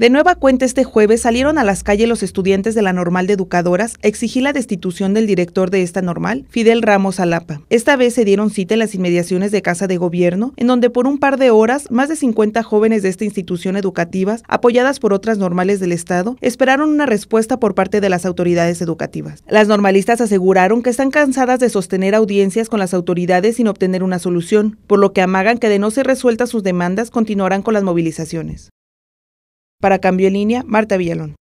De nueva cuenta este jueves salieron a las calles los estudiantes de la normal de educadoras a exigir la destitución del director de esta normal, Fidel Ramos Alapa. Esta vez se dieron cita en las inmediaciones de Casa de Gobierno, en donde por un par de horas más de 50 jóvenes de esta institución educativa, apoyadas por otras normales del Estado, esperaron una respuesta por parte de las autoridades educativas. Las normalistas aseguraron que están cansadas de sostener audiencias con las autoridades sin obtener una solución, por lo que amagan que de no ser resueltas sus demandas continuarán con las movilizaciones. Para Cambio en Línea, Marta Villalón.